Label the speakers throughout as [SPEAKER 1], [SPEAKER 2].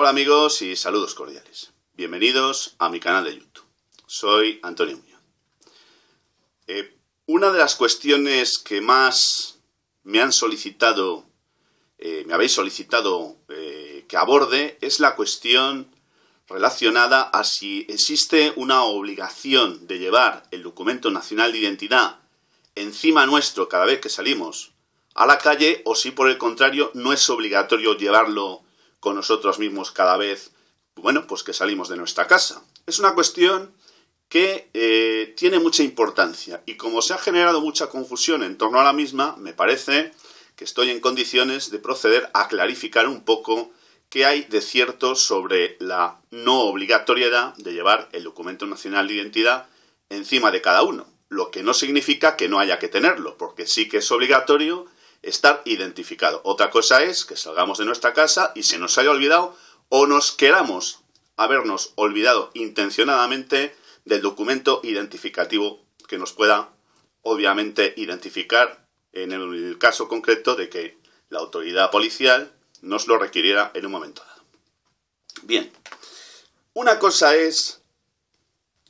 [SPEAKER 1] Hola amigos y saludos cordiales. Bienvenidos a mi canal de YouTube. Soy Antonio Muñoz. Eh, una de las cuestiones que más me han solicitado, eh, me habéis solicitado eh, que aborde es la cuestión relacionada a si existe una obligación de llevar el documento nacional de identidad encima nuestro cada vez que salimos a la calle o si por el contrario no es obligatorio llevarlo con nosotros mismos cada vez, bueno, pues que salimos de nuestra casa. Es una cuestión que eh, tiene mucha importancia y como se ha generado mucha confusión en torno a la misma, me parece que estoy en condiciones de proceder a clarificar un poco qué hay de cierto sobre la no obligatoriedad de llevar el documento nacional de identidad encima de cada uno, lo que no significa que no haya que tenerlo, porque sí que es obligatorio estar identificado. Otra cosa es que salgamos de nuestra casa y se nos haya olvidado o nos queramos habernos olvidado intencionadamente del documento identificativo que nos pueda obviamente identificar en el caso concreto de que la autoridad policial nos lo requiriera en un momento dado. Bien, una cosa es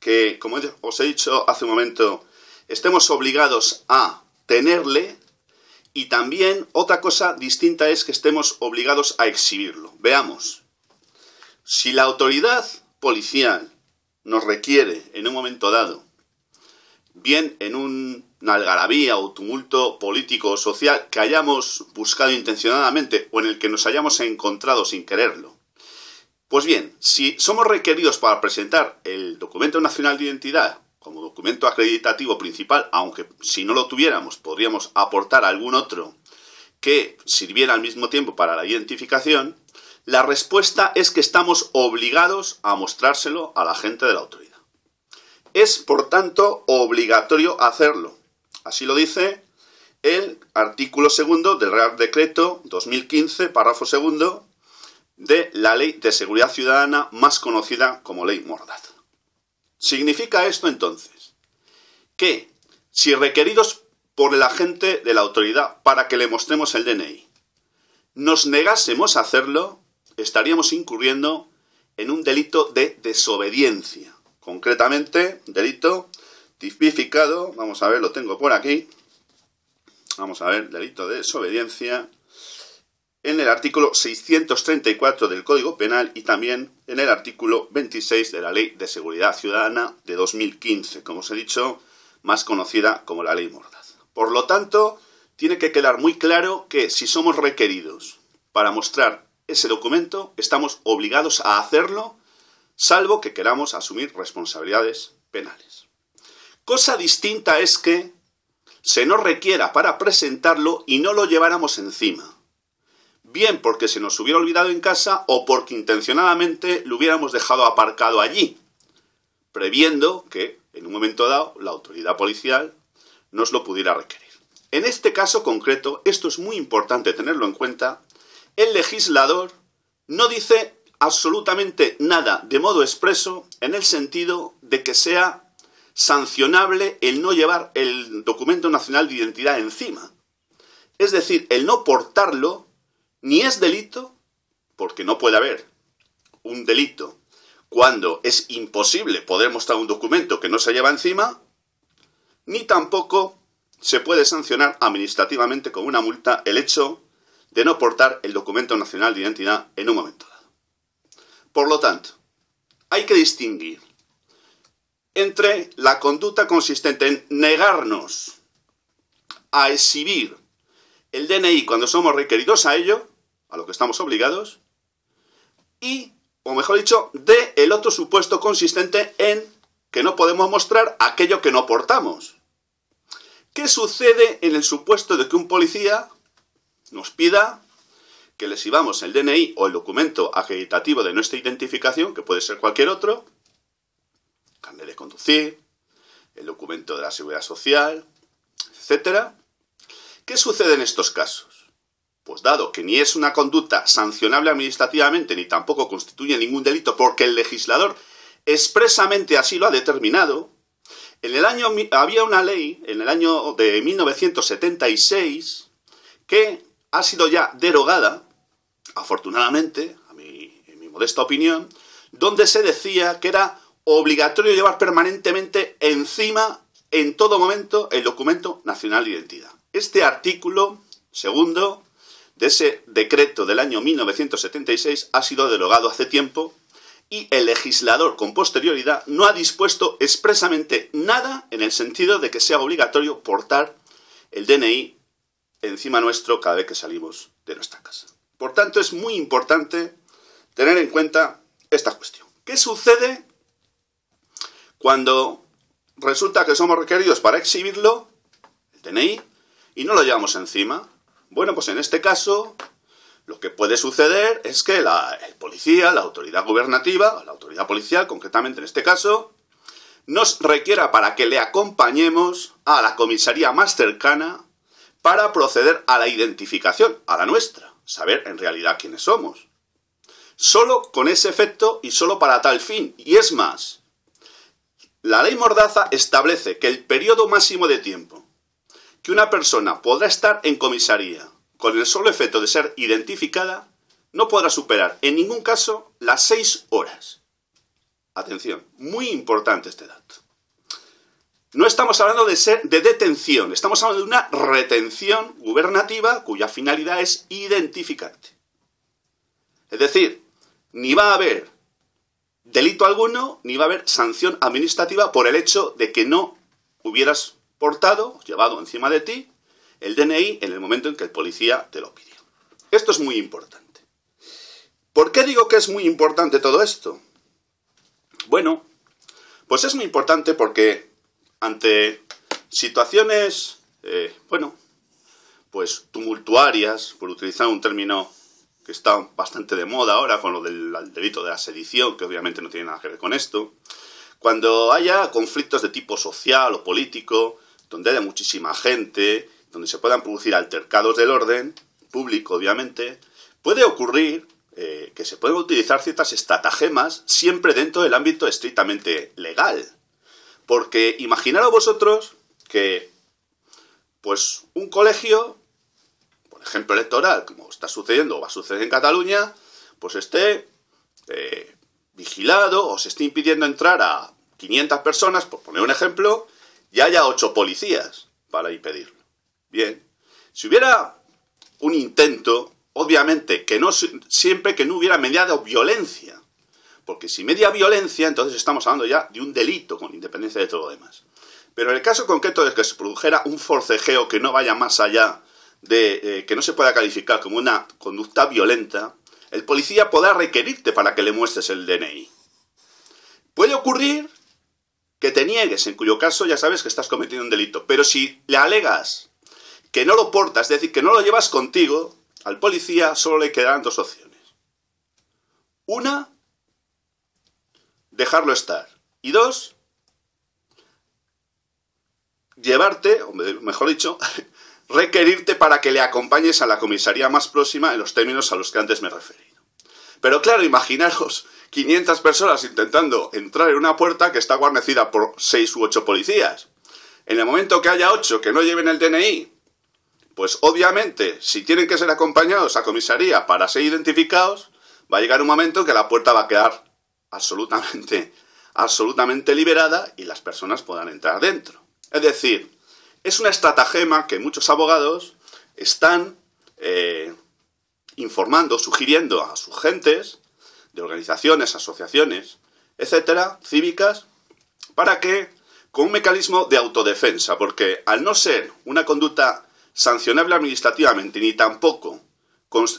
[SPEAKER 1] que, como os he dicho hace un momento, estemos obligados a tenerle y también otra cosa distinta es que estemos obligados a exhibirlo. Veamos, si la autoridad policial nos requiere en un momento dado, bien en un, una algarabía o tumulto político o social que hayamos buscado intencionadamente o en el que nos hayamos encontrado sin quererlo, pues bien, si somos requeridos para presentar el documento nacional de identidad como documento acreditativo principal, aunque si no lo tuviéramos podríamos aportar algún otro que sirviera al mismo tiempo para la identificación, la respuesta es que estamos obligados a mostrárselo a la gente de la autoridad. Es, por tanto, obligatorio hacerlo. Así lo dice el artículo segundo del Real Decreto 2015, párrafo segundo, de la Ley de Seguridad Ciudadana, más conocida como Ley Mordaz. Significa esto entonces que si requeridos por el agente de la autoridad para que le mostremos el DNI, nos negásemos a hacerlo, estaríamos incurriendo en un delito de desobediencia. Concretamente, delito tipificado, vamos a ver, lo tengo por aquí, vamos a ver, delito de desobediencia, en el artículo 634 del Código Penal y también en el artículo 26 de la Ley de Seguridad Ciudadana de 2015, como os he dicho, más conocida como la Ley Mordaz. Por lo tanto, tiene que quedar muy claro que si somos requeridos para mostrar ese documento, estamos obligados a hacerlo, salvo que queramos asumir responsabilidades penales. Cosa distinta es que se nos requiera para presentarlo y no lo lleváramos encima bien porque se nos hubiera olvidado en casa o porque intencionadamente lo hubiéramos dejado aparcado allí, previendo que en un momento dado la autoridad policial nos lo pudiera requerir. En este caso concreto, esto es muy importante tenerlo en cuenta, el legislador no dice absolutamente nada de modo expreso en el sentido de que sea sancionable el no llevar el documento nacional de identidad encima. Es decir, el no portarlo ni es delito, porque no puede haber un delito cuando es imposible poder mostrar un documento que no se lleva encima, ni tampoco se puede sancionar administrativamente con una multa el hecho de no portar el documento nacional de identidad en un momento dado. Por lo tanto, hay que distinguir entre la conducta consistente en negarnos a exhibir el DNI cuando somos requeridos a ello a lo que estamos obligados, y, o mejor dicho, de el otro supuesto consistente en que no podemos mostrar aquello que no portamos. ¿Qué sucede en el supuesto de que un policía nos pida que le sigamos el DNI o el documento acreditativo de nuestra identificación, que puede ser cualquier otro, carnet de conducir, el documento de la seguridad social, etcétera? ¿Qué sucede en estos casos? Pues dado que ni es una conducta sancionable administrativamente ni tampoco constituye ningún delito porque el legislador expresamente así lo ha determinado, en el año había una ley en el año de 1976 que ha sido ya derogada, afortunadamente, a en mi modesta opinión, donde se decía que era obligatorio llevar permanentemente encima, en todo momento, el documento nacional de identidad. Este artículo segundo de ese decreto del año 1976 ha sido derogado hace tiempo y el legislador con posterioridad no ha dispuesto expresamente nada en el sentido de que sea obligatorio portar el DNI encima nuestro cada vez que salimos de nuestra casa. Por tanto, es muy importante tener en cuenta esta cuestión. ¿Qué sucede cuando resulta que somos requeridos para exhibirlo, el DNI, y no lo llevamos encima? Bueno, pues en este caso, lo que puede suceder es que la, el policía, la autoridad gubernativa, la autoridad policial concretamente en este caso, nos requiera para que le acompañemos a la comisaría más cercana para proceder a la identificación, a la nuestra, saber en realidad quiénes somos. Solo con ese efecto y solo para tal fin. Y es más, la ley Mordaza establece que el periodo máximo de tiempo que una persona podrá estar en comisaría con el solo efecto de ser identificada, no podrá superar en ningún caso las seis horas. Atención, muy importante este dato. No estamos hablando de, ser, de detención, estamos hablando de una retención gubernativa cuya finalidad es identificarte. Es decir, ni va a haber delito alguno, ni va a haber sanción administrativa por el hecho de que no hubieras portado, llevado encima de ti, el DNI en el momento en que el policía te lo pidió. Esto es muy importante. ¿Por qué digo que es muy importante todo esto? Bueno, pues es muy importante porque ante situaciones, eh, bueno, pues tumultuarias, por utilizar un término que está bastante de moda ahora con lo del delito de asedición, sedición, que obviamente no tiene nada que ver con esto, cuando haya conflictos de tipo social o político, donde haya muchísima gente, donde se puedan producir altercados del orden público, obviamente, puede ocurrir eh, que se puedan utilizar ciertas estratagemas siempre dentro del ámbito estrictamente legal. Porque imaginaros vosotros que, pues, un colegio, por ejemplo electoral, como está sucediendo o va a suceder en Cataluña, pues esté eh, vigilado o se esté impidiendo entrar a 500 personas, por poner un ejemplo, ya haya ocho policías para impedirlo. Bien, si hubiera un intento, obviamente, que no, siempre que no hubiera mediado violencia, porque si media violencia, entonces estamos hablando ya de un delito, con independencia de todo lo demás. Pero en el caso concreto de que se produjera un forcejeo que no vaya más allá de eh, que no se pueda calificar como una conducta violenta, el policía podrá requerirte para que le muestres el DNI. Puede ocurrir que te niegues, en cuyo caso ya sabes que estás cometiendo un delito. Pero si le alegas que no lo portas, es decir, que no lo llevas contigo, al policía solo le quedan dos opciones. Una, dejarlo estar. Y dos, llevarte, o mejor dicho, requerirte para que le acompañes a la comisaría más próxima en los términos a los que antes me he referido. Pero claro, imaginaros 500 personas intentando entrar en una puerta que está guarnecida por 6 u 8 policías. En el momento que haya 8 que no lleven el DNI, pues obviamente, si tienen que ser acompañados a comisaría para ser identificados, va a llegar un momento que la puerta va a quedar absolutamente, absolutamente liberada y las personas puedan entrar dentro. Es decir, es una estratagema que muchos abogados están eh, informando, sugiriendo a sus gentes de organizaciones, asociaciones, etcétera, cívicas, para que, con un mecanismo de autodefensa, porque al no ser una conducta sancionable administrativamente ni tampoco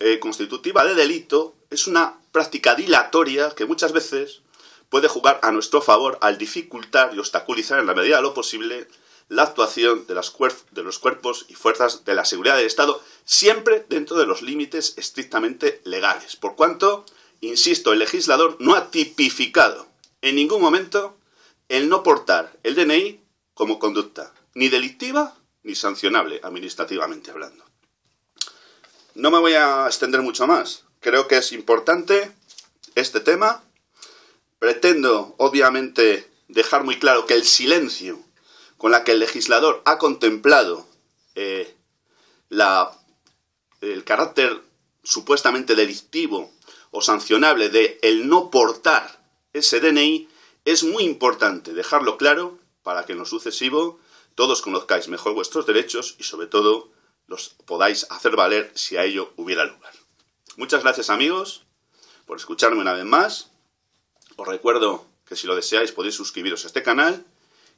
[SPEAKER 1] eh, constitutiva de delito, es una práctica dilatoria que muchas veces puede jugar a nuestro favor al dificultar y obstaculizar en la medida de lo posible la actuación de, las de, los cuerpos y fuerzas de la seguridad del Estado, siempre dentro de los límites estrictamente legales, por cuanto insisto, el legislador no ha tipificado en ningún momento el no portar el DNI como conducta, ni delictiva ni sancionable, administrativamente hablando. No me voy a extender mucho más. Creo que es importante este tema. Pretendo, obviamente, dejar muy claro que el silencio con la que el legislador ha contemplado eh, el carácter supuestamente delictivo o sancionable de el no portar ese DNI, es muy importante dejarlo claro para que en lo sucesivo todos conozcáis mejor vuestros derechos y sobre todo los podáis hacer valer si a ello hubiera lugar. Muchas gracias amigos por escucharme una vez más. Os recuerdo que si lo deseáis podéis suscribiros a este canal.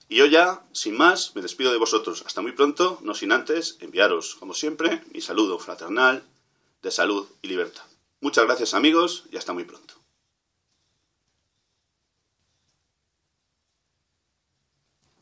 [SPEAKER 1] Y yo ya, sin más, me despido de vosotros. Hasta muy pronto, no sin antes enviaros, como siempre, mi saludo fraternal de salud y libertad. Muchas gracias amigos y hasta muy pronto.